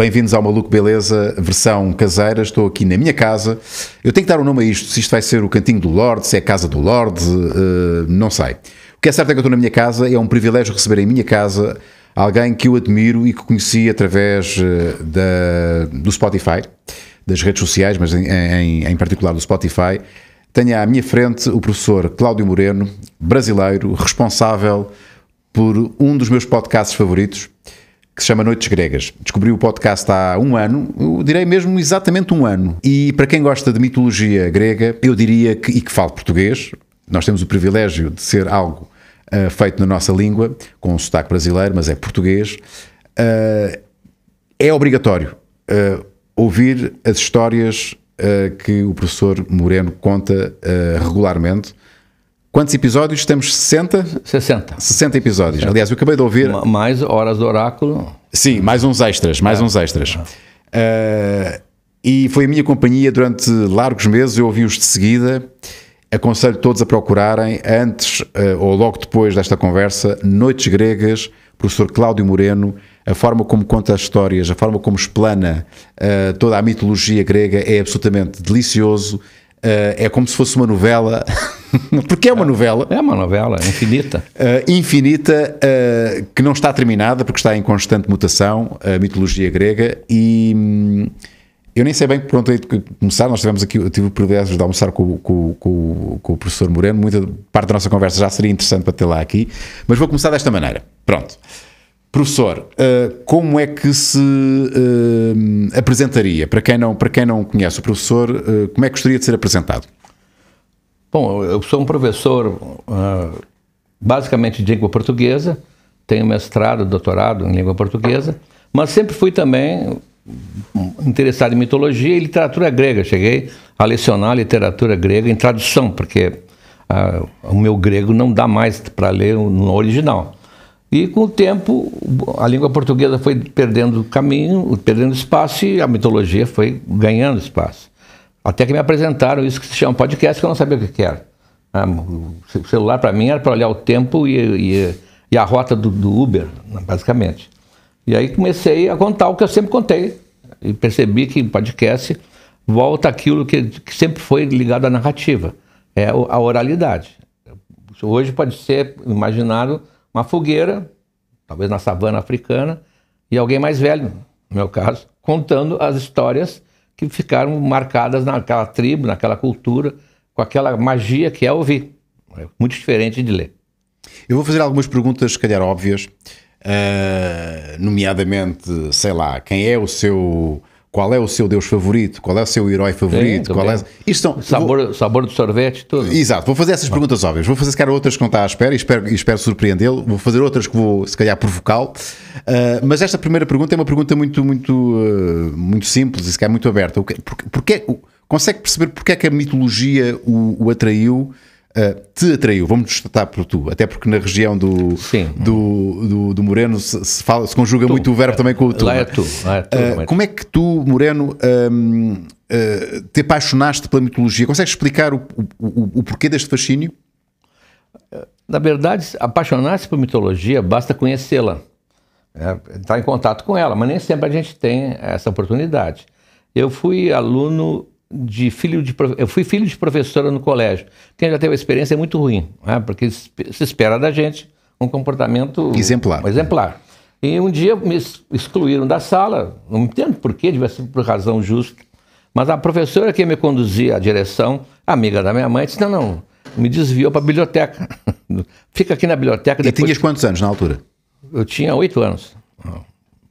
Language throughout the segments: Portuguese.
Bem-vindos ao Maluco Beleza, versão caseira. Estou aqui na minha casa. Eu tenho que dar um nome a isto. Se isto vai ser o Cantinho do Lorde, se é a Casa do Lorde, uh, não sei. O que é certo é que eu estou na minha casa e é um privilégio receber em minha casa alguém que eu admiro e que conheci através uh, da, do Spotify, das redes sociais, mas em, em, em particular do Spotify. Tenho à minha frente o professor Cláudio Moreno, brasileiro, responsável por um dos meus podcasts favoritos que se chama Noites Gregas. Descobri o podcast há um ano, eu direi mesmo exatamente um ano. E para quem gosta de mitologia grega, eu diria que, e que fala português, nós temos o privilégio de ser algo uh, feito na nossa língua, com um sotaque brasileiro, mas é português, uh, é obrigatório uh, ouvir as histórias que o professor Moreno conta regularmente Quantos episódios? Temos 60? 60. 60 episódios. Aliás, eu acabei de ouvir. Mais horas do oráculo. Sim, mais uns extras, mais é. uns extras. Uh, e foi a minha companhia durante largos meses, eu ouvi-os de seguida. Aconselho todos a procurarem, antes uh, ou logo depois desta conversa, Noites Gregas, professor Cláudio Moreno, a forma como conta as histórias, a forma como explana uh, toda a mitologia grega é absolutamente delicioso Uh, é como se fosse uma novela, porque é uma novela. É uma novela, é infinita. Uh, infinita, uh, que não está terminada, porque está em constante mutação, a mitologia grega, e hum, eu nem sei bem por onde é começar, nós tivemos aqui, eu tive o privilégio de almoçar com, com, com, com, o professor Moreno, muita parte da nossa conversa já seria interessante para ter lá aqui, mas vou começar desta maneira, pronto. Professor, uh, como é que se uh, apresentaria? Para quem, não, para quem não conhece o professor, uh, como é que gostaria de ser apresentado? Bom, eu sou um professor basicamente de língua portuguesa, tenho mestrado, doutorado em língua portuguesa, mas sempre fui também interessado em mitologia e literatura grega. Cheguei a lecionar literatura grega em tradução, porque o meu grego não dá mais para ler no original. E com o tempo, a língua portuguesa foi perdendo caminho, perdendo espaço e a mitologia foi ganhando espaço. Até que me apresentaram isso que se chama podcast, que eu não sabia o que era. Ah, o celular para mim era para olhar o tempo e, e, e a rota do, do, Uber, basicamente. E aí comecei a contar o que eu sempre contei. E percebi que podcast volta aquilo que, que sempre foi ligado à narrativa, é a oralidade. Hoje pode ser imaginado uma fogueira, talvez na savana africana, e alguém mais velho, no meu caso, contando as histórias que ficaram marcadas naquela tribo, naquela cultura, com aquela magia que é ouvir. É muito diferente de ler. Eu vou fazer algumas perguntas, se calhar óbvias, uh, nomeadamente, sei lá, quem é o seu qual é o seu Deus favorito, qual é o seu herói favorito, Sim, qual é... Isto são... sabor, vou... sabor do sorvete, tudo. Exato, vou fazer essas Bom. Ah. perguntas óbvias, vou fazer se calhar outras que não está à espera e espero, espero surpreendê-lo, vou fazer outras que vou se calhar provocá-lo, uh, mas esta primeira pergunta é uma pergunta muito, muito, uh, muito simples e se calhar muito aberta. É, porque consegue perceber porque é que a mitologia o, o atraiu eh, te atraiu? Vamos destacar por tu, até porque na região do, do, do, do, Moreno se, se, fala, se conjuga tu. muito o verbo também com o tu. Lá é, é? tu. Lá é tu uh, como é que tu, Moreno, uh, te apaixonaste pela mitologia? Consegues explicar o, o, o, o porquê deste fascínio? Na verdade, apaixonar-se por mitologia basta conhecê-la, né? estar em contato com ela, mas nem sempre a gente tem essa oportunidade. Eu fui aluno de filho de eu fui filho de professora no colégio. Quem já teve a experiência é muito ruim, né? porque se espera da gente um comportamento exemplar. exemplar. E um dia me excluíram da sala, não entendo por que, devia ser por razão justa, mas a professora que me conduzia à direção, amiga da minha mãe, disse: "Não, não, me desviou para a biblioteca. Fica aqui na biblioteca. E depois... tinhas quantos anos na altura? Eu tinha oito anos.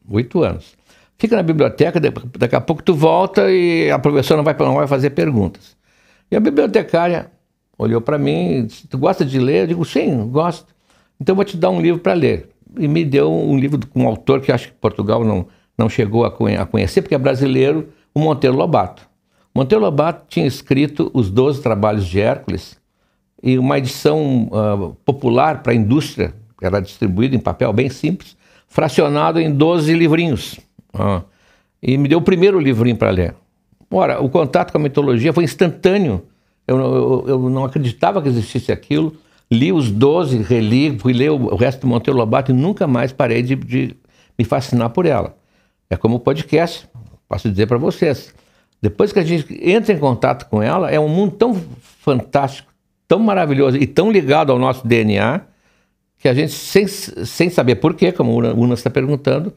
Oito anos. Fica na biblioteca, daqui a pouco tu volta e a professora não vai, não vai fazer perguntas. E a bibliotecária olhou para mim e disse, tu gosta de ler? Eu digo, sim, gosto. Então vou te dar um livro para ler. E me deu um livro com um autor que acho que Portugal não, não chegou a, a conhecer, porque é brasileiro, o Monteiro Lobato. Monteiro Lobato tinha escrito os Doze Trabalhos de Hércules e uma edição uh, popular para a indústria, era distribuída em papel bem simples, fracionado em 12 livrinhos. Ah. E me deu o primeiro livrinho para ler. Ora, o contato com a mitologia foi instantâneo. Eu, eu, eu não acreditava que existisse aquilo. Li os 12, reli, fui ler o resto do Monteiro Lobato e nunca mais parei de, de me fascinar por ela. É como o podcast, posso dizer para vocês. Depois que a gente entra em contato com ela, é um mundo tão fantástico, tão maravilhoso e tão ligado ao nosso DNA, que a gente, sem, sem saber porquê, como o Unas está perguntando,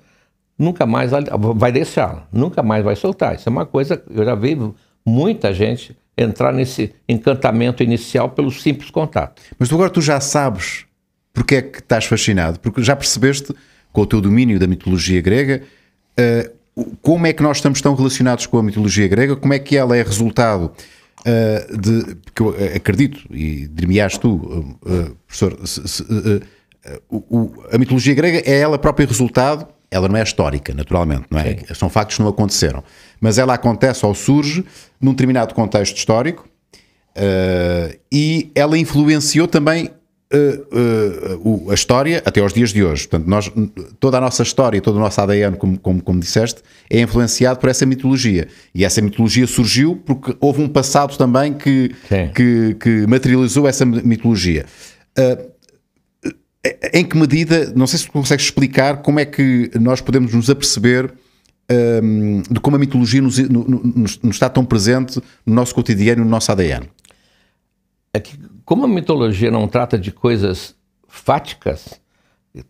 nunca mais vai deixar, nunca mais vai soltar. Isso é uma coisa, eu já vi muita gente entrar nesse encantamento inicial pelo simples contato. Mas agora tu já sabes porque é que estás fascinado, porque já percebeste, com o teu domínio da mitologia grega, uh, como é que nós estamos tão relacionados com a mitologia grega, como é que ela é resultado uh, de, porque eu eh, acredito, e dir tu, uh, professor, se, se, a mitologia grega é ela própria resultado ela não é histórica, naturalmente, não é? Sim. São factos que não aconteceram. Mas ela acontece ou surge num determinado contexto histórico uh, e ela influenciou também uh, uh, a história até aos dias de hoje. Portanto, nós, toda a nossa história, todo o nosso ADN, como, como, como disseste, é influenciado por essa mitologia. E essa mitologia surgiu porque houve um passado também que, que, que materializou essa mitologia. Uh, é, em que medida, não sei se consegues explicar como é que nós podemos nos aperceber um, de como a mitologia nos, nos, nos, está tão presente no nosso cotidiano, no nosso ADN. É que, como a mitologia não trata de coisas fáticas,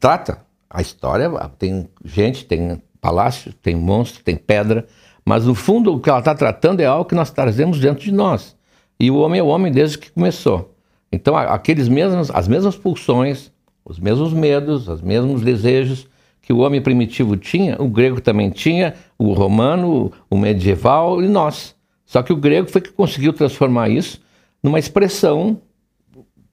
trata a história, tem gente, tem palácio, tem monstro, tem pedra, mas no fundo o que ela está tratando é algo que nós trazemos dentro de nós. E o homem é o homem desde que começou. Então, aqueles mesmos, as mesmas pulsões, os mesmos medos, os mesmos desejos que o homem primitivo tinha, o grego também tinha, o romano, o medieval e nós. Só que o grego foi que conseguiu transformar isso numa expressão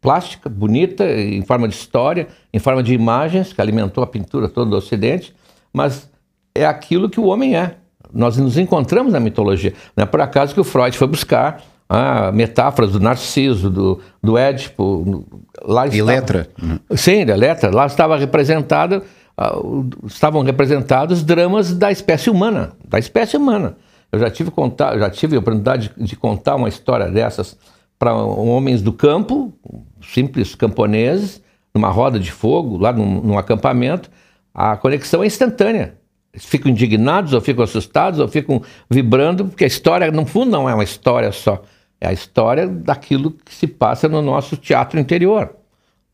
plástica, bonita, em forma de história, em forma de imagens, que alimentou a pintura toda do Ocidente, mas é aquilo que o homem é. Nós nos encontramos na mitologia. Não é por acaso que o Freud foi buscar a ah, metáforas do Narciso, do, do Édipo. Lá estava, letra uhum. Sim, é letra Lá estava representada, ah, estavam representados dramas da espécie humana, da espécie humana. Eu já tive, contar, já tive a oportunidade de, de contar uma história dessas para homens do campo, simples camponeses, numa roda de fogo, lá num, num acampamento. A conexão é instantânea. Eles ficam indignados, ou ficam assustados, ou ficam vibrando, porque a história, no fundo, não é uma história só. É a história daquilo que se passa no nosso teatro interior,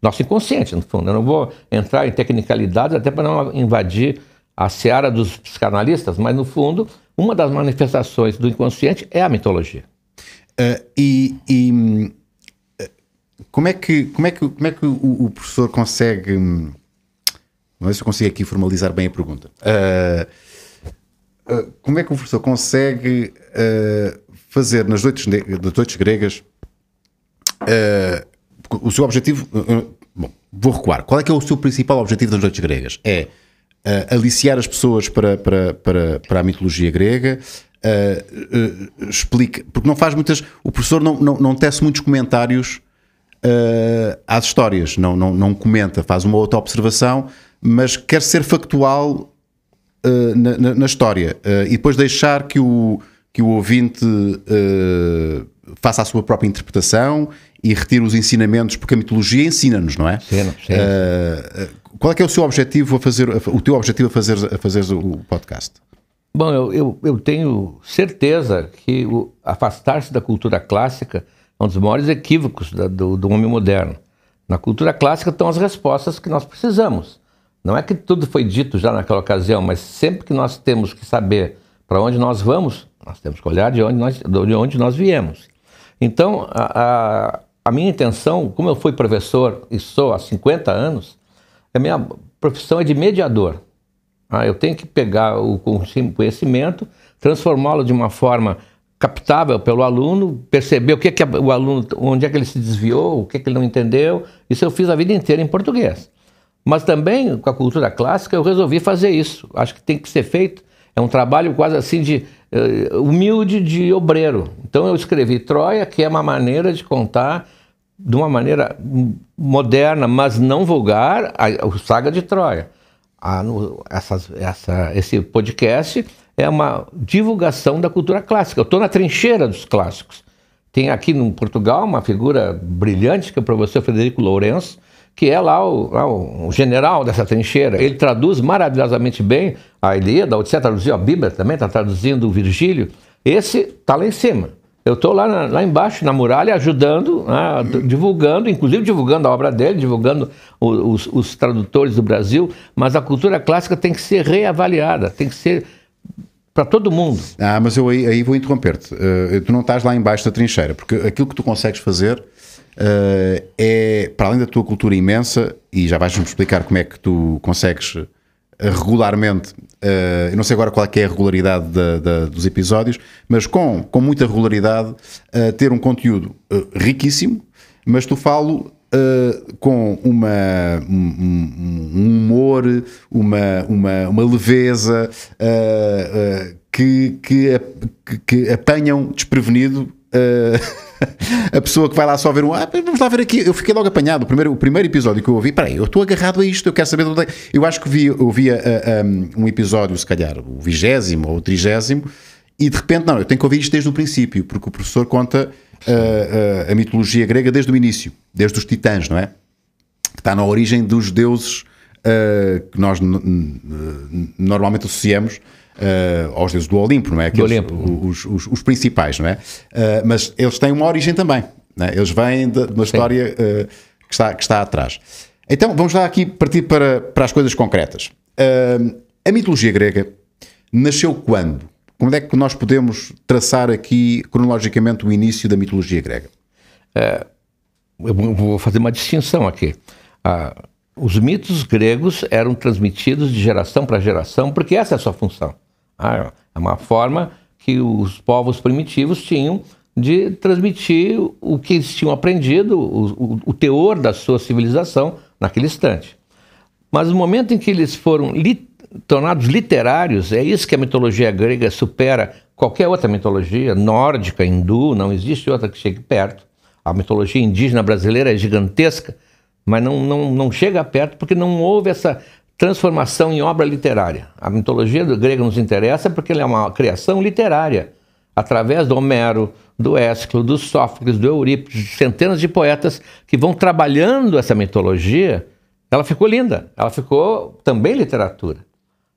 nosso inconsciente, no fundo. Eu não vou entrar em tecnicalidades até para não invadir a seara dos psicanalistas, mas no fundo, uma das manifestações do inconsciente é a mitologia. Uh, e, e hum, eh, como é que, como é que, como é que o, o professor consegue. Hum, não sei se eu consigo aqui formalizar bem a pergunta. Uh, uh, como é que o professor consegue uh, fazer nas noites, nas noites gregas. Uh, o seu objetivo. Uh, bom, vou recuar. Qual é que é o seu principal objetivo das noites gregas? É uh, aliciar as pessoas para, para, para, para a mitologia grega. explica, porque não faz muitas. O professor não, não, não tece muitos comentários às histórias, não, não, não comenta, faz uma outra observação, mas quer ser factual na, na, na, história e depois deixar que o, que o ouvinte uh, faça a sua própria interpretação e retire os ensinamentos, porque a mitologia ensina-nos, não é? Sim, sim. Uh, qual é que é o seu objetivo a fazer, o teu objetivo a fazer, a fazer o podcast? Bom, eu, eu, eu tenho certeza que afastar-se da cultura clássica é um dos maiores equívocos da, do, do homem moderno. Na cultura clássica estão as respostas que nós precisamos. Não é que tudo foi dito já naquela ocasião, mas sempre que nós temos que saber para onde nós vamos, nós temos que olhar de onde nós, de onde nós viemos. Então, a, a, a minha intenção, como eu fui professor e sou há 50 anos, a minha profissão é de mediador. Ah, eu tenho que pegar o conhecimento, transformá-lo de uma forma captável pelo aluno, perceber o que, que o aluno, onde é que ele se desviou, o que, que ele não entendeu. Isso eu fiz a vida inteira em português. Mas também com a cultura clássica eu resolvi fazer isso. Acho que tem que ser feito. É um trabalho quase assim de eh, humilde de obreiro. Então eu escrevi Troia, que é uma maneira de contar de uma maneira moderna, mas não vulgar, a, a saga de Troia. A, no, essa, essa, esse podcast é uma divulgação da cultura clássica. Eu estou na trincheira dos clássicos. Tem aqui no Portugal uma figura brilhante que é o professor Frederico Lourenço, que é lá o, lá o, general dessa trincheira. Ele traduz maravilhosamente bem a Ilíada, Odisseia traduziu a Bíblia também, está traduzindo o Virgílio. Esse está lá em cima. Eu estou lá, lá embaixo, na muralha, ajudando, ah, divulgando, inclusive divulgando a obra dele, divulgando o, os, os tradutores do Brasil, mas a cultura clássica tem que ser reavaliada, tem que ser para todo mundo. Ah, mas eu aí, aí vou interromper-te. Uh, tu não estás lá embaixo da trincheira, porque aquilo que tu consegues fazer uh, é, para além da tua cultura imensa, e já vais-me explicar como é que tu consegues eh, regularmente, uh, eu não sei agora qual é, é a regularidade dos episódios, mas com, com muita regularidade, uh, ter um conteúdo riquíssimo, mas tu falo Uh, com uma, um, um, humor, uma, uma, uma leveza uh, uh, que, que, que apanham desprevenido Uh, a pessoa que vai lá só ver um. Ah, vamos lá ver aqui. Eu fiquei logo apanhado. O primeiro, o primeiro episódio que eu ouvi. Peraí, eu estou agarrado a isto. Eu quero saber de onde é. Eu acho que vi, eu vi uh, eh, um, eh, um episódio, se calhar, o vigésimo ou o trigésimo. E de repente, não, eu tenho que ouvir isto desde o princípio, porque o professor conta uh, a mitologia grega desde o início, desde os titãs, não é? Que está na origem dos deuses que nós normalmente associamos uh, aos deuses do Olimpo, não é? Aqueles, do Olimpo. Os, os, os, principais, não é? Uh, mas eles têm uma origem também, é? eles vêm de, de uma Sim. história uh, que, está, que está atrás. Então vamos lá aqui partir para, para as coisas concretas. a mitologia grega nasceu quando? Como é que nós podemos traçar aqui cronologicamente o início da mitologia grega? eu vou fazer uma distinção aqui. Ah, os mitos gregos eram transmitidos de geração para geração, porque essa é a sua função. Ah, é uma forma que os povos primitivos tinham de transmitir o que eles tinham aprendido, o, o, o teor da sua civilização naquele instante. Mas no momento em que eles foram li, tornados literários, é isso que a mitologia grega supera qualquer outra mitologia, nórdica, hindu, não existe outra que chegue perto. A mitologia indígena brasileira é gigantesca, mas não, não, não chega perto porque não houve essa transformação em obra literária. A mitologia grega nos interessa porque ela é uma criação literária, através do Homero, do Ésquilo, do Sófocles, do Eurípides, centenas de poetas que vão trabalhando essa mitologia. Ela ficou linda, ela ficou também literatura.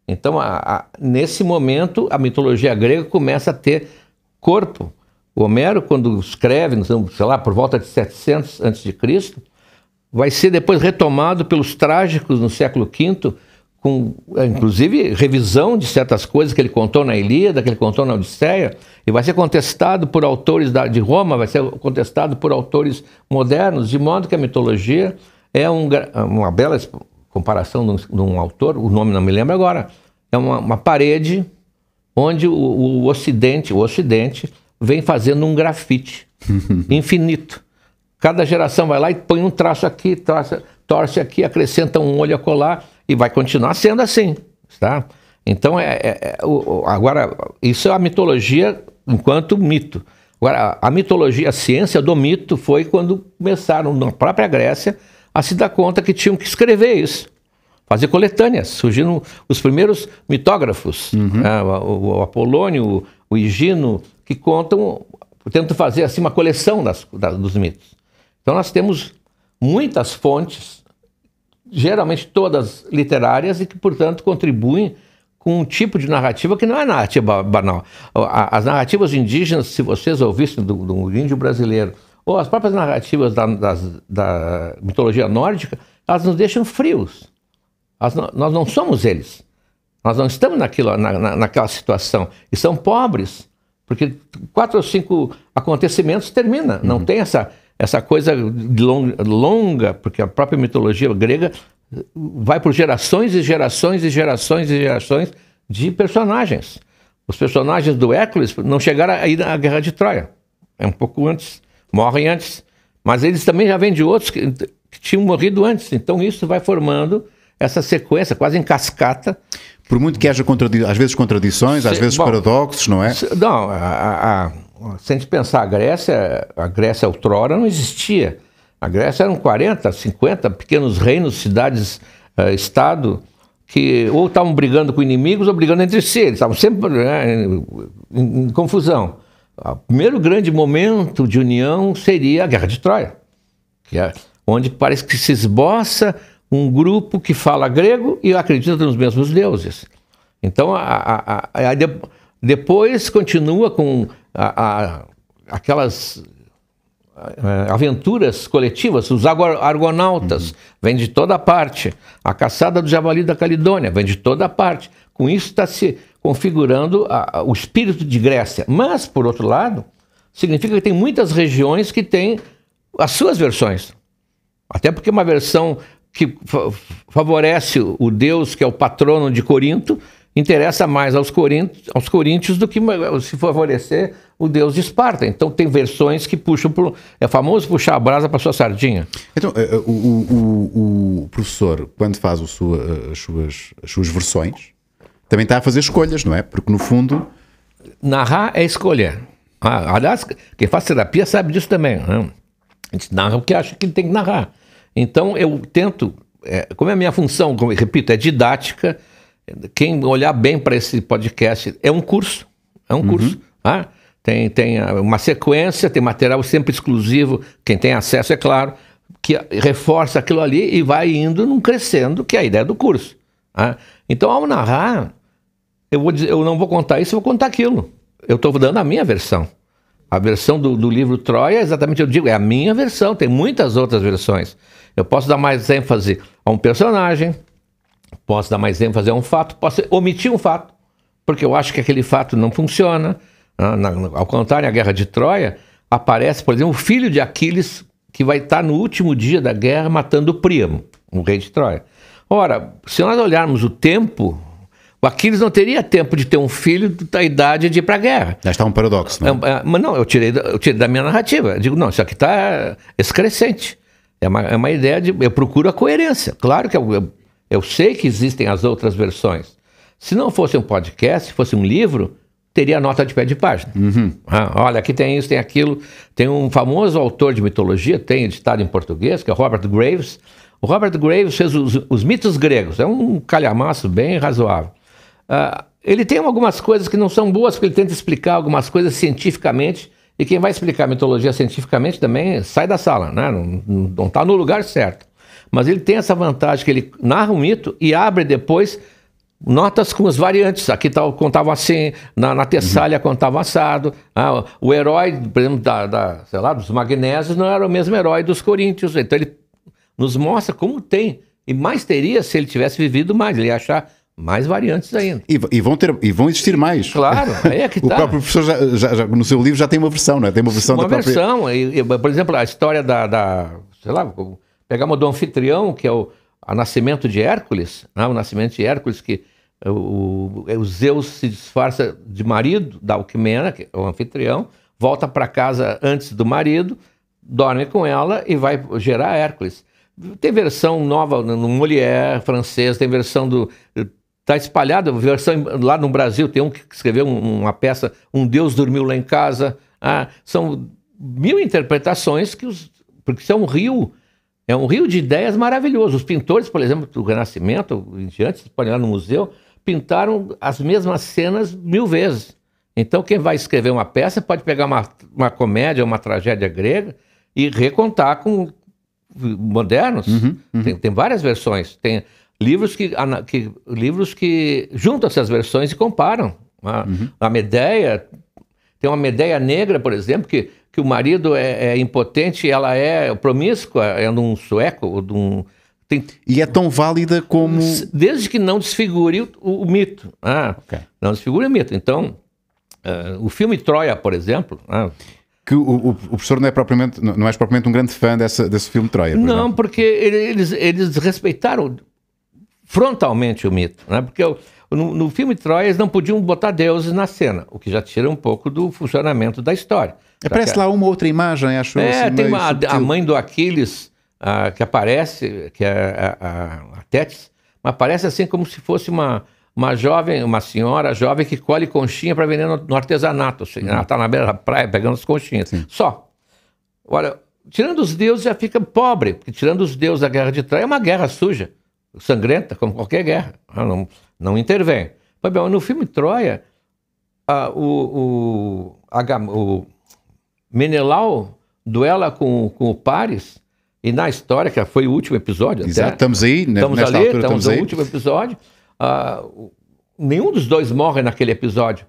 Então, a, a, nesse momento, a mitologia grega começa a ter corpo. O Homero, quando escreve, sei lá, por volta de 700 a.C., vai ser depois retomado pelos trágicos no século V, com é, inclusive revisão de certas coisas que ele contou na Ilíada, que ele contou na Odisseia, e vai ser contestado por autores da, de Roma, vai ser contestado por autores modernos, de modo que a mitologia é um, é uma bela comparação de um, de um, autor, o nome não me lembro agora, é uma, uma parede onde o, o Ocidente, o Ocidente vem fazendo um grafite infinito. Cada geração vai lá e põe um traço aqui, traça, torce aqui, acrescenta um olho a colar e vai continuar sendo assim, tá? Então, é, é, é o, agora, isso é a mitologia enquanto mito. Agora, a mitologia, a ciência do mito foi quando começaram, na própria Grécia, a se dar conta que tinham que escrever isso, fazer coletâneas. Surgiram os primeiros mitógrafos, uhum. né? o, o, Apolônio, o Higino, que contam, tentam fazer assim uma coleção das, da, dos mitos. Então nós temos muitas fontes, geralmente todas literárias, e que, portanto, contribuem com um tipo de narrativa que não é narrativa banal. As narrativas indígenas, se vocês ouvissem do, do índio brasileiro, ou as próprias narrativas da, das, da mitologia nórdica, elas nos deixam frios. Nós não, nós não somos eles. Nós não estamos naquilo, na, na, naquela situação. E são pobres, porque quatro ou cinco acontecimentos termina. Não uhum. tem essa essa coisa longa, porque a própria mitologia grega vai por gerações e gerações e gerações e gerações de personagens. Os personagens do Hércules não chegaram aí na Guerra de Troia. É um pouco antes, morrem antes. Mas eles também já vêm de outros que, que tinham morrido antes. Então isso vai formando essa sequência, quase em cascata. Por muito que haja, às vezes, contradições, às vezes Bom, paradoxos, não é? Não, a, a se a gente pensar a Grécia, a Grécia outrora não existia. A Grécia eram 40, 50 pequenos reinos, cidades, uh, estado, que ou estavam brigando com inimigos ou brigando entre si, eles estavam sempre né, em, em, em, confusão. O primeiro grande momento de união seria a Guerra de Troia, que é onde parece que se esboça um grupo que fala grego e acredita nos mesmos deuses. Então, a, a, a, depois continua com a, a, aquelas é, aventuras coletivas, os argonautas, uhum. vem de toda parte. A caçada do javali da Calidônia vem de toda parte. Com isso está se configurando a, a, o espírito de Grécia. Mas, por outro lado, significa que tem muitas regiões que têm as suas versões. Até porque uma versão que favorece o deus que é o patrono de Corinto interessa mais aos, aos coríntios do que se favorecer o deus de Esparta. Então tem versões que puxam pro, é famoso puxar a brasa para sua sardinha. Então é, é, o, o, o, professor quando faz sua, eh, as, suas, as suas versões também está a fazer escolhas, não é? Porque no fundo narrar é escolher. Ah, aliás, quem faz terapia sabe disso também. Né? A gente narra o que acha que tem que narrar. Então eu tento, é, como é a minha função, como, repito, é didática. Quem olhar bem para esse podcast é um curso, é um uhum. curso. Tá? ah tem, tem ah, uma sequência, tem material sempre exclusivo, quem tem acesso, é claro, que reforça aquilo ali e vai indo num crescendo, que é a ideia do curso. Né? Então, ao narrar, eu, vou dizer, eu não vou contar isso, eu vou contar aquilo. Eu estou dando a minha versão. A versão do, do livro Troia, exatamente eu digo, é a minha versão, tem muitas outras versões. Eu posso dar mais ênfase a um personagem, posso dar mais ênfase a um fato, posso omitir um fato, porque eu acho que aquele fato não funciona na, na, ao contarem a guerra de Troia, aparece, por exemplo, o filho de Aquiles, que vai estar no último dia da guerra matando o Príamo, o rei de Troia. Ora, se nós olharmos o tempo, o Aquiles não teria tempo de ter um filho da idade de ir para a guerra. Já está um paradoxo, não né? é, é? mas não, eu tirei, da, eu tirei da minha narrativa. Eu digo, não, isso aqui está excrescente. É uma, é uma ideia de. Eu procuro a coerência. Claro que eu, eu, eu sei que existem as outras versões. Se não fosse um podcast, se fosse um livro, teria nota de pé de página. Uhum. Ah, olha, aqui tem isso, tem aquilo. Tem um famoso autor de mitologia, tem editado em português, que é Robert Graves. O Robert Graves fez os, os mitos gregos, é um calhamaço bem razoável. Ah, ele tem algumas coisas que não são boas, porque ele tenta explicar algumas coisas cientificamente, e quem vai explicar a mitologia cientificamente também sai da sala, né? não está no lugar certo. Mas ele tem essa vantagem que ele narra um mito e abre depois Notas com as variantes. Aqui tal, tá, contava assim, na, na Tessália uhum. contava assado. Ah, o herói, por exemplo, da, da, sei lá, dos magnésios não era o mesmo herói dos coríntios. Então ele nos mostra como tem. E mais teria se ele tivesse vivido mais. Ele ia achar mais variantes ainda. E, e, vão, ter, e vão existir mais. Claro, aí é que está. o tá. próprio professor, já, já, já, no seu livro, já tem uma versão, não é? Tem uma versão uma da versão. E, e, por exemplo, a história da, da sei lá, pegar uma do anfitrião, que é o a nascimento de Hércules, né? o nascimento de Hércules que eh, o, o Zeus se disfarça de marido da Alquimena, que é o anfitrião, volta para casa antes do marido, dorme com ela e vai gerar Hércules. Tem versão nova no Molière francês, tem versão do. Está espalhada, versão lá no Brasil, tem um que escreveu uma peça, Um Deus Dormiu Lá em Casa. Ah, são mil interpretações que os. Porque isso é um rio é um rio de ideias maravilhoso. Os pintores, por exemplo, do Renascimento, em diante, podem ir lá no museu, pintaram as mesmas cenas mil vezes. Então, quem vai escrever uma peça pode pegar uma, uma comédia, uma tragédia grega e recontar com modernos. Uhum, uhum. Tem, tem, várias versões. Tem livros que, que livros que juntam essas versões e comparam. A, uhum. a Medeia tem uma Medeia negra, por exemplo, que, que o marido é, é impotente, ela é promíscua, é num sueco, de um. Tem... E é tão válida como. Desde que não desfigure o, o, o mito. Ah, okay. Não desfigure o mito. Então, uh, o filme Troia, por exemplo. Ah, que o, o, o, professor não é propriamente não és propriamente um grande fã dessa, desse filme Troia. Por não, exemplo. porque eles, eles respeitaram frontalmente o mito, né? Porque eu, no, no filme Troia, eles não podiam botar deuses na cena, o que já tira um pouco do funcionamento da história. Aparece é, que... lá uma outra imagem, acho. É, assim, tem uma, a, mãe do Aquiles que aparece, que é a, a Tétis, mas aparece assim como se fosse uma, uma jovem, uma senhora jovem que colhe conchinha para vender no, no artesanato. Assim, uhum. Ela está na beira da praia pegando as conchinhas. Sim. Só. Olha, tirando os deuses já fica pobre, porque tirando os deuses da guerra de Troia é uma guerra suja sangrenta, como qualquer guerra, ela não, não intervém. Mas bem, no filme Troia, a, o, o, a, o, Menelau duela com, com o Paris, e na história, que foi o último episódio. Exato, até, estamos aí, né? Estamos ali, altura, estamos, estamos no último episódio. Uh, nenhum dos dois morre naquele episódio.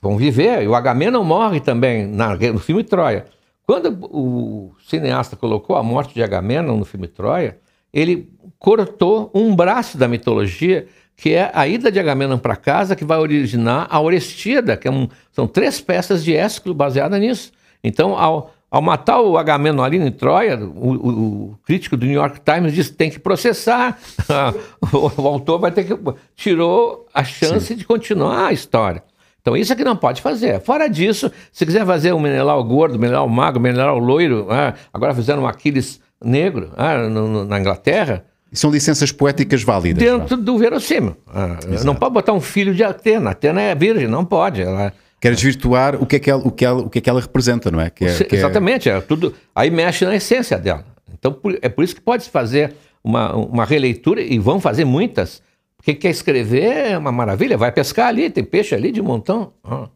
Vão viver, e o Agamemnon morre também na, no filme Troia. Quando o cineasta colocou a morte de Agamemnon no filme Troia, ele cortou um braço da mitologia, que é a ida de Agamemnon para casa, que vai originar a Orestíada, que é um, são três peças de Ésquilo baseadas nisso. Então, ao, ao matar o Agamemnon ali em Troia, o, o, o, crítico do New York Times disse que tem que processar. o, o, autor vai ter que. Tirou a chance Sim. de continuar a história. Então, isso é que não pode fazer. Fora disso, se quiser fazer um Menelau gordo, Menelau magro, Menelau loiro, né, agora fizeram um Aquiles negro ah, no, no, na Inglaterra. São licenças poéticas válidas. Dentro do verossímil. Ah, não pode botar um filho de Atena. Atena é virgem, não pode. Ela, Quer desvirtuar o que é que ela, o que ela, o que é que ela representa, não é? Que é que é- exatamente. É... tudo, aí mexe na essência dela. Então por, é por isso que pode-se fazer uma, uma releitura, e vão fazer muitas. Porque quer escrever é uma maravilha. Vai pescar ali, tem peixe ali de montão. Ah.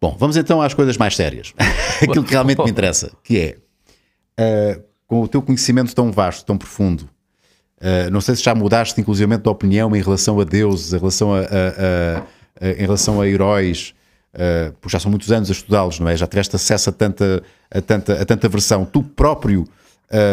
Bom, vamos então às coisas mais sérias. Aquilo que realmente me interessa, que é uh, com o teu conhecimento tão vasto, tão profundo, uh, não sei se já mudaste inclusivamente de opinião em relação a deuses, em relação a, a, a, a em relação a heróis, uh, eh, porque já são muitos anos a estudá-los, não é? Já tiveste acesso a tanta, a tanta, a tanta versão. Tu próprio,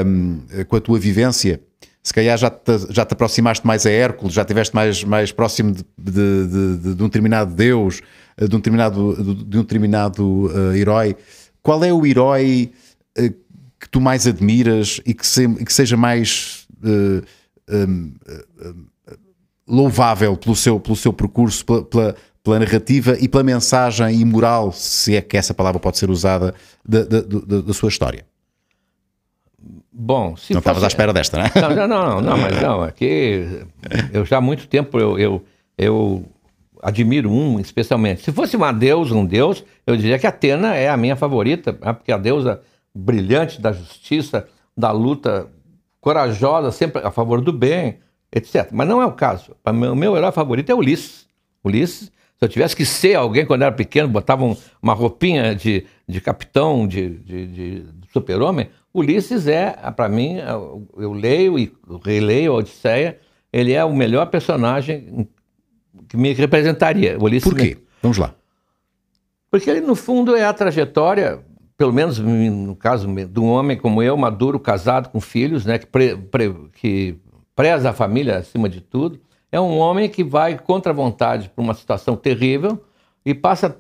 um, ehm, com a tua vivência, se calhar já te, já te aproximaste mais a Hércules, já estiveste mais, mais próximo de, de, de, de, um determinado deus, de um determinado, de um determinado uh, herói. Qual é o herói uh, que tu mais admiras e que, se, que seja mais uh, um, uh, louvável pelo seu, pelo seu percurso, pela, pela, pela, narrativa e pela mensagem e moral, se é que essa palavra pode ser usada, da, da, da, da sua história? Bom, não estavas à espera desta, né? não Não, não, não, não mas não, aqui eu já há muito tempo eu, eu, eu admiro um especialmente. Se fosse uma deusa, um deus, eu diria que Atena é a minha favorita, né? porque a deusa brilhante da justiça, da luta corajosa, sempre a favor do bem, etc. Mas não é o caso. O meu herói favorito é Ulisses. Ulisses, se eu tivesse que ser alguém quando era pequeno, botava um, uma roupinha de, de capitão, de, de, de super-homem, Ulisses é, para mim, é eu leio e releio a Odisseia, ele é o melhor personagem que me representaria. Ulisses Por quê? Me... Vamos lá. Porque ele, no fundo, é a trajetória pelo menos no caso de um homem como eu, maduro, casado, com filhos, né, que, pre, pre, que preza a família acima de tudo, é um homem que vai contra a vontade para uma situação terrível e passa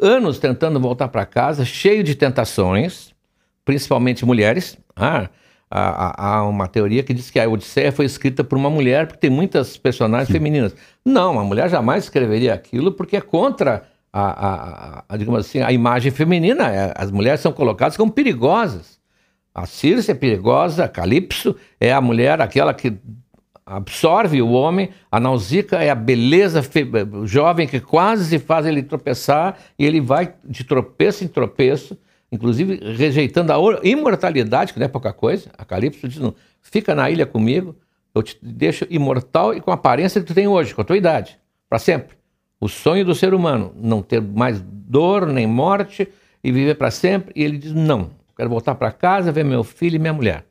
anos tentando voltar para casa, cheio de tentações, principalmente mulheres. Ah, há, há, uma teoria que diz que a Odisseia foi escrita por uma mulher, porque tem muitas personagens Sim. femininas. Não, uma mulher jamais escreveria aquilo porque é contra a, a, a, digamos assim, a imagem feminina. É, as mulheres são colocadas como perigosas. A Circe é perigosa, a Calypso é a mulher, aquela que absorve o homem, a Nausica é a beleza jovem que quase faz ele tropeçar e ele vai de tropeço em tropeço, inclusive rejeitando a imortalidade, que não é pouca coisa. A Calypso diz: não, fica na ilha comigo, eu te deixo imortal e com a aparência que tu tem hoje, com a tua idade, para sempre. O sonho do ser humano, não ter mais dor nem morte e viver para sempre. E ele diz: não, quero voltar para casa, ver meu filho e minha mulher.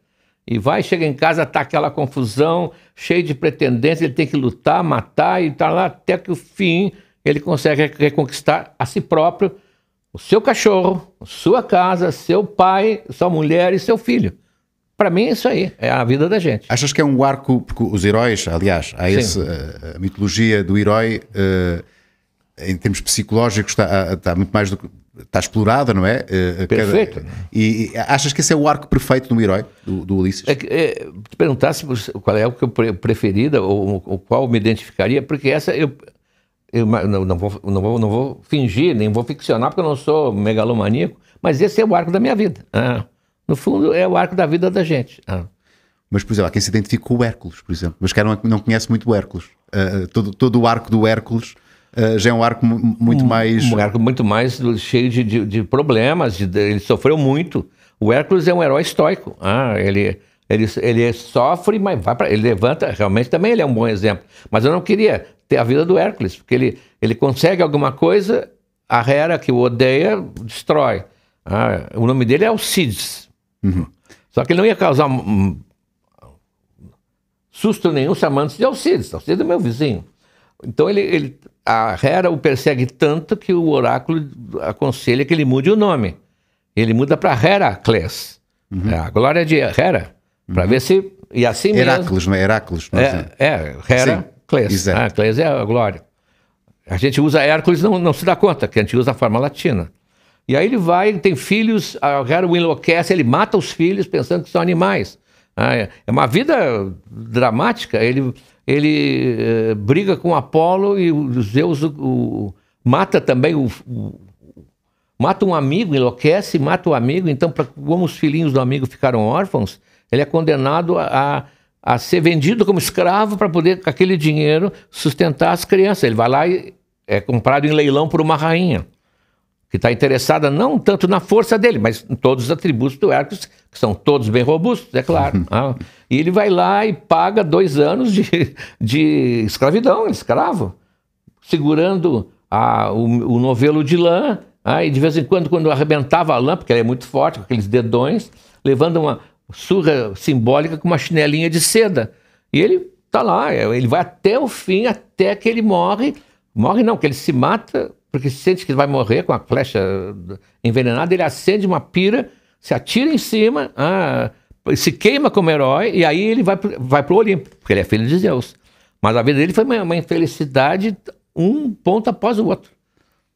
E vai, chega em casa, tá aquela confusão, cheio de pretendência, ele tem que lutar, matar e tá lá até que o fim ele consegue reconquistar a si próprio, o seu cachorro, sua casa, seu pai, sua mulher e seu filho. Para mim é isso aí, é a vida da gente. Achas que é um arco, porque os heróis, aliás, há essa eh, a mitologia do herói... Uh em termos psicológicos está, ah, está muito mais do que está explorada, não é? Eh, eh, perfeito. Cada... E, e, achas que esse é o arco perfeito do herói, do, do Ulisses? É, é, perguntasse qual é o que eu preferida ou, ou qual me identificaria, porque essa eu, eu não, não, vou, não, vou, não vou fingir, nem vou ficcionar, porque eu não sou megalomaníaco, mas esse é o arco da minha vida. Ah, no fundo, é o arco da vida da gente. Ah. Mas, por exemplo, há quem se identifica com o Hércules, por exemplo, mas que não, não conhece muito o Hércules. Uh, todo, todo o arco do Hércules eh, já é um arco muito mais. Um arco muito mais cheio de, de, de problemas, de, ele sofreu muito. O Hércules é um herói estoico. Ah, ele, ele, ele sofre, mas vai para ele levanta. Realmente também ele é um bom exemplo. Mas eu não queria ter a vida do Hércules, porque ele, ele consegue alguma coisa, a Hera, que o odeia, destrói. Ah, o nome dele é Alcides. Uhum. Só que ele não ia causar hum, susto nenhum chamando-se de Alcides. Alcides é meu vizinho. Então ele, ele, a Hera o persegue tanto que o oráculo aconselha que ele mude o nome. Ele muda para Heracles, uhum. É, a glória de Hera, para uhum. ver se e assim Heracles, mesmo, não né? é Heracles? Não é, é Heracles. Ah, Heracles é a glória. A gente usa Hércules não, não se dá conta que a gente usa a forma latina. E aí ele vai, tem filhos, a Hera o enlouquece, ele mata os filhos pensando que são animais. Ah, é, é uma vida dramática. Ele ele eh, briga com Apolo e o Zeus o, o, mata também o, o, mata um amigo, enlouquece, mata o amigo. Então, pra, como os filhinhos do amigo ficaram órfãos, ele é condenado a, a ser vendido como escravo para poder, com aquele dinheiro, sustentar as crianças. Ele vai lá e é comprado em leilão por uma rainha, que está interessada não tanto na força dele, mas em todos os atributos do Hércules, que são todos bem robustos, é claro. ah, e ele vai lá e paga dois anos de, de escravidão, escravo, segurando a, o, o novelo de lã, ah, e de vez em quando, quando arrebentava a lã, porque ela é muito forte, com aqueles dedões, levando uma surra simbólica com uma chinelinha de seda. E ele tá lá, é, ele vai até o fim, até que ele morre. Morre não, que ele se mata, porque sente que vai morrer com a flecha envenenada, ele acende uma pira se atira em cima, ah, se queima como herói, e aí ele vai, vai para o Olimpo, porque ele é filho de Zeus. Mas a vida dele foi uma, uma infelicidade, um ponto após o outro.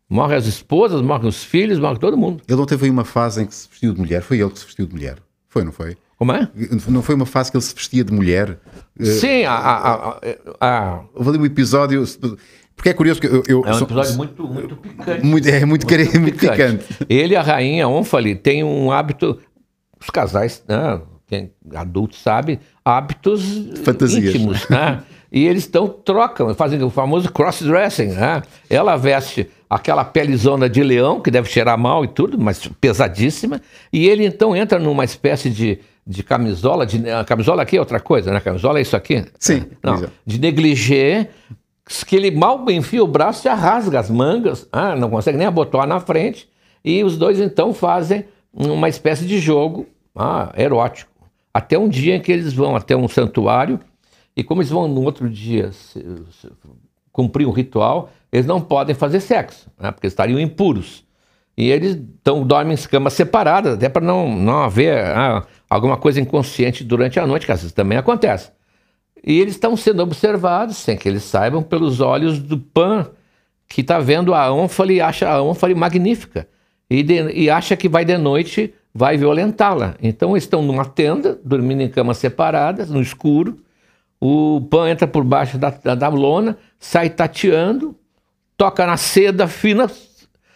Morrem as esposas, morrem os filhos, morre todo mundo. Ele não teve uma fase em que se vestiu de mulher? Foi ele que se vestiu de mulher? Foi, não foi? Como é? Não foi uma fase que ele se vestia de mulher? Eh, Sim, a, a, a, a... houve ali um episódio. Porque é curioso que eu. eu é um episódio sou, muito, muito picante. Muito, é, muito, muito, picante. muito picante. Ele e a rainha Onfale têm um hábito. Os casais, né, quem adulto sabe, hábitos Fantasias. íntimos. Né? e eles estão trocam, fazem o famoso cross-dressing, né? Ela veste aquela pelizona de leão, que deve cheirar mal e tudo, mas pesadíssima, e ele então entra numa espécie de, de camisola, de, a ah, camisola aqui é outra coisa, né? A camisola é isso aqui? Sim. Não, de negligê, que ele mal enfia o braço, se rasga as mangas, ah, não consegue nem abotoar na frente, e os dois então fazem uma espécie de jogo ah, erótico. Até um dia em que eles vão até um santuário, e como eles vão no outro dia se, se, cumprir um ritual, eles não podem fazer sexo, né, porque estariam impuros. E eles então, dormem em camas separadas, até para não, não haver ah, alguma coisa inconsciente durante a noite, que às vezes também acontece. E eles estão sendo observados, sem que eles saibam, pelos olhos do Pan, que está vendo a ânfale e acha a ânfale magnífica. E, de, e acha que vai de noite, vai violentá-la. Então eles estão numa tenda, dormindo em camas separadas, no escuro. O Pan entra por baixo da, da, da lona, sai tateando, toca na seda fina,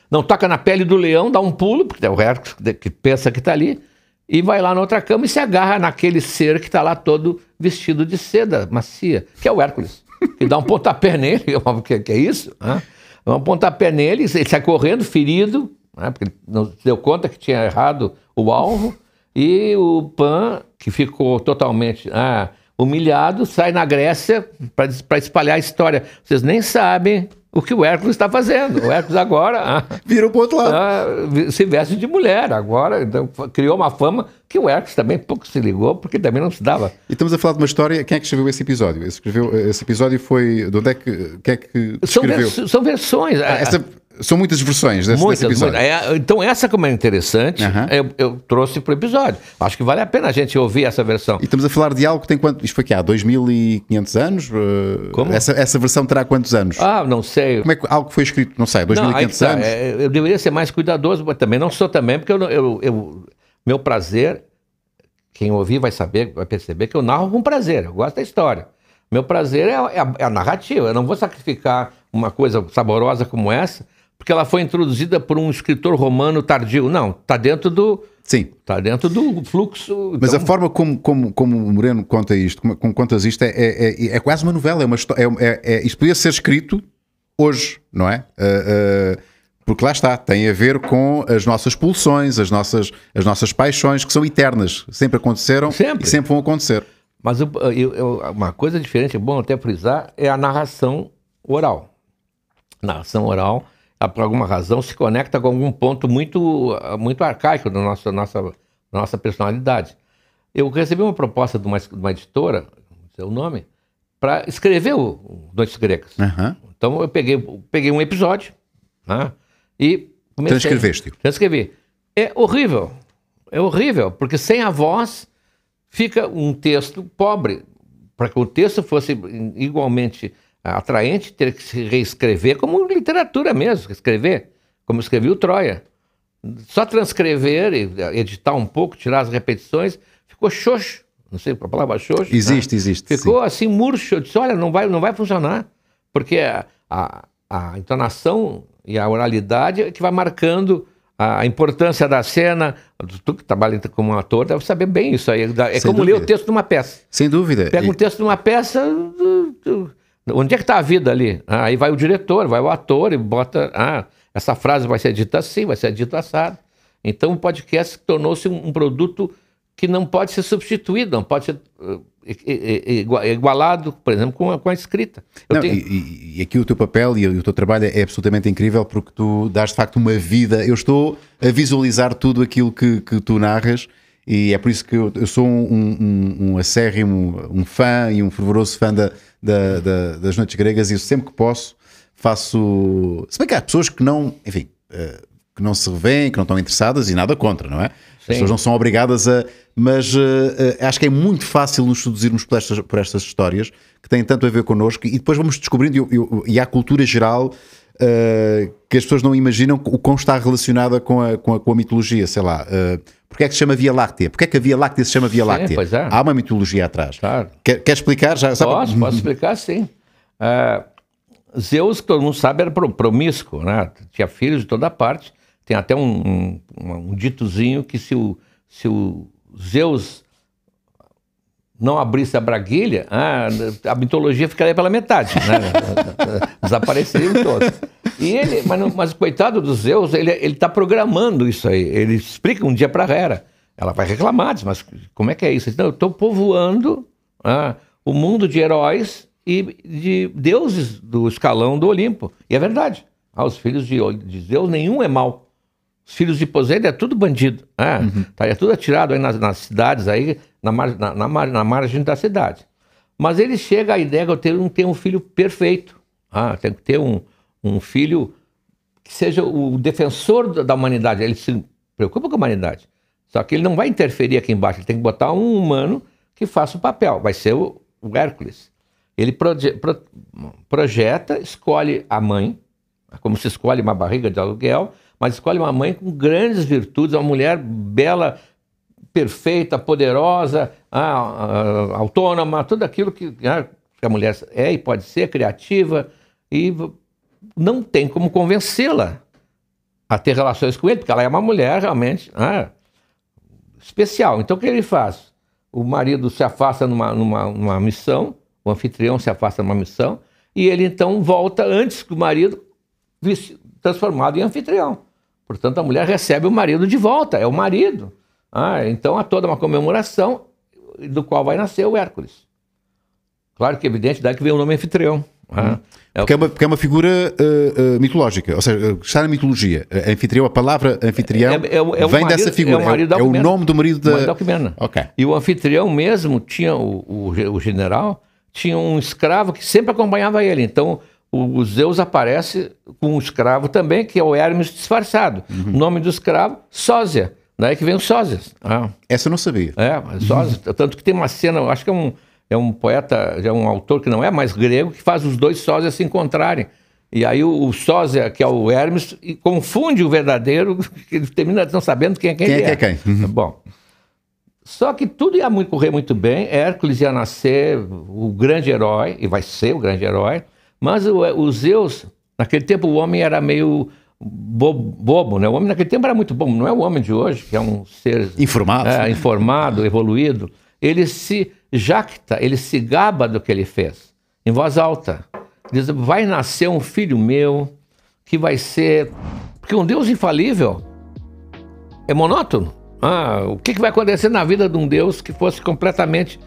não toca na pele do leão, dá um pulo, porque é o resto que pensa que está ali e vai lá na outra cama e se agarra naquele ser que está lá todo vestido de seda macia, que é o Hércules. E dá um pontapé nele, é o que, é, que é isso? Né? Dá um pontapé nele, ele sai correndo, ferido, né? porque ele não deu conta que tinha errado o alvo. E o Pan, que ficou totalmente ah, humilhado, sai na Grécia para espalhar a história. Vocês nem sabem o que o Hércules está fazendo. O Hércules agora. Ah, Virou para outro lado. Ah, se veste de mulher agora. Então, criou uma fama que o Hércules também pouco se ligou, porque também não se dava. E estamos a falar de uma história. Quem é que escreveu esse episódio? Esse, escreveu, esse episódio foi. De onde é que. Quem é que escreveu? São, vers, são versões. Ah, essa, são muitas versões desse, né, muitas, desse episódio. Muitas. É, então, essa como é interessante, uhum. eu, eu, trouxe para o episódio. Acho que vale a pena a gente ouvir essa versão. E estamos a falar de algo que tem quanto. Isto foi que há 2.500 anos? Uh, como? Essa, essa versão terá quantos anos? Ah, não sei. Como é que algo que foi escrito, não sei, 2.500 tá, anos? É, eu deveria ser mais cuidadoso, mas também não sou também, porque eu, eu, eu meu prazer, quem ouvir vai saber, vai perceber que eu narro com prazer, eu gosto da história. Meu prazer é, é a, é a narrativa, eu não vou sacrificar uma coisa saborosa como essa porque ela foi introduzida por um escritor romano tardio. Não, está dentro do. Sim. Está dentro do fluxo. Mas a então- forma como, como, como o Moreno conta isto, como, como contas isto, é, é, é, é, quase uma novela. É uma, é, é, é, isto podia ser escrito hoje, não é? Uh, uh, porque lá está, tem a ver com as nossas pulsões, as nossas, as nossas paixões, que são eternas, sempre aconteceram sempre. e sempre vão acontecer. Mas eu, eu, uma coisa diferente, é bom até frisar, é a narração oral. Narração oral ah, por alguma razão, se conecta com algum ponto muito, ah, muito arcaico da nossa, nossa, nossa personalidade. Eu recebi uma proposta de uma, de uma editora, não sei o nome, para escrever o Noites Gregas. Uhum. Então eu peguei, peguei um episódio né, e comecei. Transcreveste. Transcrevi. É horrível. É horrível, porque sem a voz fica um texto pobre. Para que o texto fosse igualmente atraente, ter que se reescrever como literatura mesmo, escrever, como escreveu Troia. Só transcrever, e eh, editar um pouco, tirar as repetições, ficou xoxo. Não sei é a palavra xoxo. Existe, né? existe. Ficou sim. assim murcho. Eu disse: olha, não vai, não vai funcionar, porque a, a, a entonação e a oralidade é que vai marcando a importância da cena. Tu que trabalha como um ator deve saber bem isso aí. É Sem como dúvida. ler o texto de uma peça. Sem dúvida. Pega e... o texto de uma peça. Tu, tu, Onde é que está a vida ali? Ah, aí vai o diretor, vai o ator e bota. Ah, essa frase vai ser dita assim, vai ser dita assado. Então o podcast tornou-se um, um, produto que não pode ser substituído, não pode ser uh, igualado, por exemplo, com a, com a escrita. Não, tenho... e, e, aqui o teu papel e o teu trabalho é, é absolutamente incrível porque tu dás de facto uma vida. Eu estou a visualizar tudo aquilo que, que tu narras e é por isso que eu, eu sou um, um, um, acérrimo, um fã e um fervoroso fã da, da, da, das noites gregas e eu sempre que posso faço. Se bem que há pessoas que não, enfim, eh, que não se revêem, que não estão interessadas e nada contra, não é? Sim. As pessoas não são obrigadas a. Mas uh, uh, acho que é muito fácil nos seduzirmos por estas, por estas histórias que têm tanto a ver connosco e depois vamos descobrindo, e há cultura geral. que as pessoas não imaginam o quão está relacionada com a, com a, com a mitologia, sei lá, Porquê é que se chama Via Láctea? Porquê é que a Via Láctea se chama Via Láctea? Sim, é. Há uma mitologia atrás. Claro. Quer, quer explicar? Já, sabe? Posso, posso explicar sim. Uh, Zeus, que todo mundo sabe, era promíscuo, né? tinha filhos de toda parte. Tem até um, um, um ditozinho que se o, se o Zeus não abrisse a braguilha, ah, a mitologia ficaria pela metade, né? desapareceria todos. E ele, mas, mas coitado dos Zeus, ele está programando isso aí. Ele explica um dia para Hera. Ela vai reclamar, diz, mas como é que é isso? Então, eu estou povoando ah, o mundo de heróis e de deuses do escalão do Olimpo. E é verdade. Ah, os filhos de, de Zeus, nenhum é mau. Os filhos de Poseidon é tudo bandido. Né? uhum. tá, é tudo atirado aí nas, nas cidades, aí, na, mar, na, na, mar, na, margem da cidade. Mas ele chega à ideia que eu tenho, não ter um filho perfeito. Ah, tem que ter um, um filho que seja o defensor da humanidade. Ele se preocupa com a humanidade. Só que ele não vai interferir aqui embaixo, ele tem que botar um humano que faça o papel. Vai ser o, Hércules. Ele proje, pro, projeta, escolhe a mãe, é como se escolhe uma barriga de aluguel, mas escolhe uma mãe com grandes virtudes, uma mulher bela, perfeita, poderosa, ah, ah, autônoma, tudo aquilo que, ah, que a mulher é e pode ser, criativa, e não tem como convencê-la a ter relações com ele, porque ela é uma mulher realmente ah, especial. Então o que ele faz? O marido se afasta numa, numa, numa missão, o anfitrião se afasta numa missão, e ele então volta antes que o marido transformado em anfitrião. Portanto, a mulher recebe o marido de volta, é o marido. Ah, então há toda uma comemoração do qual vai nascer o Hércules. Claro que é evidente daí que vem o nome anfitrião. Hum? Ah. É porque, é uma, porque é uma figura uh, uh, mitológica, ou seja, está na mitologia. A anfitrião, a palavra anfitrião é, é, é, é vem marido, dessa figura, é o, o nome do marido da. Alquimena. Okay. E o anfitrião mesmo tinha, o, o, o, general, tinha um escravo que sempre acompanhava ele. Então o, Zeus aparece com um escravo também, que é o Hermes disfarçado. Uhum. O nome do escravo, Sósia. Daí que vem o Sósias. Ah. Essa eu não sabia. É, Sósias. Uhum. Tanto que tem uma cena, acho que é um é um poeta, é um autor que não é mais grego, que faz os dois sósias se encontrarem. E aí o, o sósia, que é o Hermes, confunde o verdadeiro, que ele termina não sabendo quem é quem, quem é. Quem é, é. quem. Uhum. Tá bom, só que tudo ia correr muito bem, Hércules ia nascer o grande herói, e vai ser o grande herói, mas o, o Zeus, naquele tempo o homem era meio bobo, bobo, né? O homem naquele tempo era muito bobo, não é o homem de hoje, que é um ser... Informado. É, informado, evoluído. Ele se jacta, ele se gaba do que ele fez, em voz alta. Diz: Vai nascer um filho meu que vai ser. Porque um Deus infalível é monótono. Ah, o que, vai acontecer na vida de um Deus que fosse completamente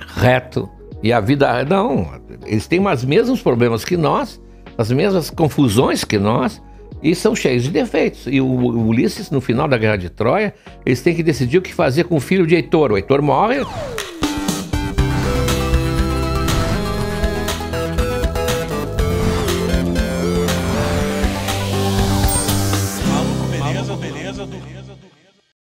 reto e a vida. Não, eles têm os mesmos problemas que nós, as mesmas confusões que nós, e são cheios de defeitos. E o, o Ulisses, no final da Guerra de Troia, eles têm que decidir o que fazer com o filho de Heitor. O Heitor morre,